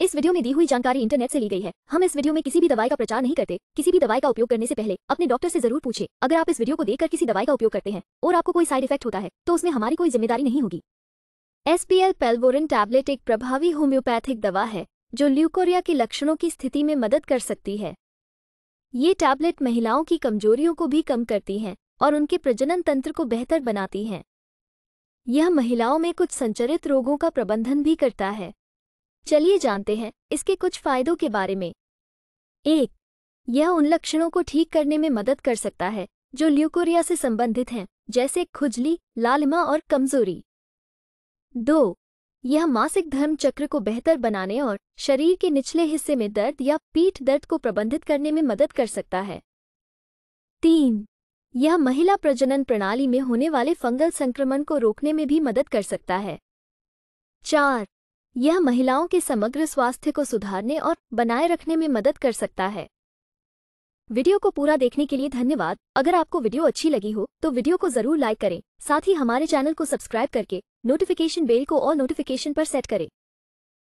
इस वीडियो में दी हुई जानकारी इंटरनेट से ली गई है हम इस वीडियो में किसी भी दवाई का प्रचार नहीं करते किसी भी दवाई का उपयोग करने से पहले अपने डॉक्टर से जरूर पूछे अगर आप इस वीडियो को देखकर किसी दवाई का उपयोग करते हैं और आपको कोई साइड इफेक्ट होता है तो उसमें हमारी कोई जिम्मेदारी नहीं होगी एसपीएल पेल्वोरिन टैबलेट एक प्रभावी होम्योपैथिक दवा है जो ल्यूकोरिया के लक्षणों की स्थिति में मदद कर सकती है ये टैबलेट महिलाओं की कमजोरियों को भी कम करती हैं और उनके प्रजनन तंत्र को बेहतर बनाती हैं यह महिलाओं में कुछ संचरित रोगों का प्रबंधन भी करता है चलिए जानते हैं इसके कुछ फायदों के बारे में एक यह उन लक्षणों को ठीक करने में मदद कर सकता है जो ल्यूकोरिया से संबंधित हैं जैसे खुजली लालिमा और कमजोरी दो यह मासिक धर्म चक्र को बेहतर बनाने और शरीर के निचले हिस्से में दर्द या पीठ दर्द को प्रबंधित करने में मदद कर सकता है तीन यह महिला प्रजनन प्रणाली में होने वाले फंगल संक्रमण को रोकने में भी मदद कर सकता है चार यह महिलाओं के समग्र स्वास्थ्य को सुधारने और बनाए रखने में मदद कर सकता है वीडियो को पूरा देखने के लिए धन्यवाद अगर आपको वीडियो अच्छी लगी हो तो वीडियो को जरूर लाइक करें साथ ही हमारे चैनल को सब्सक्राइब करके नोटिफिकेशन बेल को और नोटिफिकेशन पर सेट करें